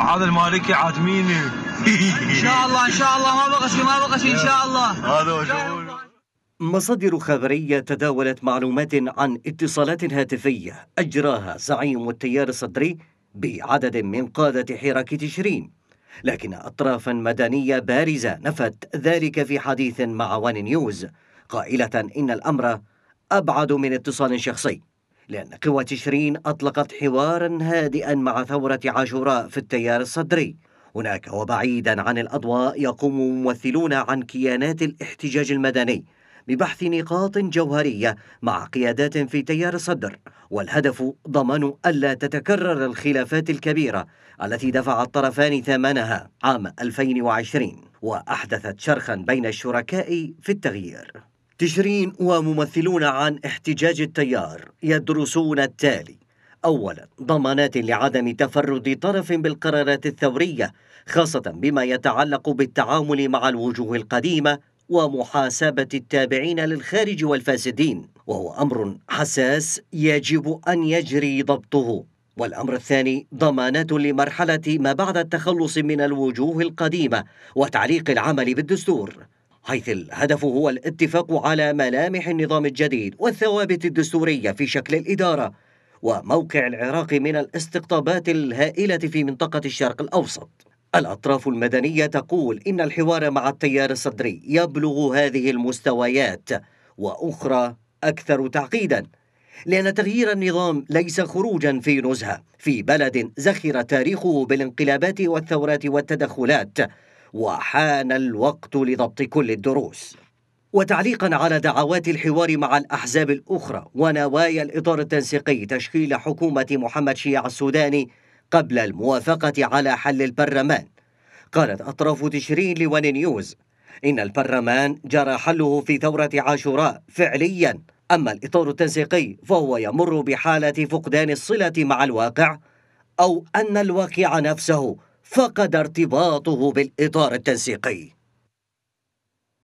هذا المالكي عاتميني ان شاء الله ان شاء الله ما بقى شيء ما بقى شيء ان شاء الله هذا مصادر خبرية تداولت معلومات عن اتصالات هاتفية أجراها زعيم التيار الصدري بعدد من قادة حراك تشرين لكن أطرافا مدنية بارزة نفت ذلك في حديث مع وان نيوز قائلة إن الأمر أبعد من اتصال شخصي لأن قوى تشرين أطلقت حوارا هادئا مع ثورة عاشوراء في التيار الصدري هناك وبعيدا عن الأضواء يقوم ممثلون عن كيانات الاحتجاج المدني ببحث نقاط جوهرية مع قيادات في تيار الصدر والهدف ضمان ألا تتكرر الخلافات الكبيرة التي دفع الطرفان ثمنها عام 2020 وأحدثت شرخا بين الشركاء في التغيير تشرين وممثلون عن احتجاج التيار يدرسون التالي أولا ضمانات لعدم تفرد طرف بالقرارات الثورية خاصة بما يتعلق بالتعامل مع الوجوه القديمة ومحاسبة التابعين للخارج والفاسدين وهو أمر حساس يجب أن يجري ضبطه والأمر الثاني ضمانات لمرحلة ما بعد التخلص من الوجوه القديمة وتعليق العمل بالدستور حيث الهدف هو الاتفاق على ملامح النظام الجديد والثوابت الدستورية في شكل الإدارة وموقع العراق من الاستقطابات الهائلة في منطقة الشرق الأوسط الأطراف المدنية تقول إن الحوار مع التيار الصدري يبلغ هذه المستويات وأخرى أكثر تعقيداً لأن تغيير النظام ليس خروجا في نزهة في بلد زخر تاريخه بالانقلابات والثورات والتدخلات وحان الوقت لضبط كل الدروس وتعليقا على دعوات الحوار مع الأحزاب الأخرى ونوايا الإطار التنسيقي تشكيل حكومة محمد شيع السوداني قبل الموافقة على حل البرلمان قالت أطراف تشرين لون نيوز إن البرلمان جرى حله في ثورة عاشوراء فعليا أما الإطار التنسيقي فهو يمر بحالة فقدان الصلة مع الواقع أو أن الواقع نفسه فقد ارتباطه بالإطار التنسيقي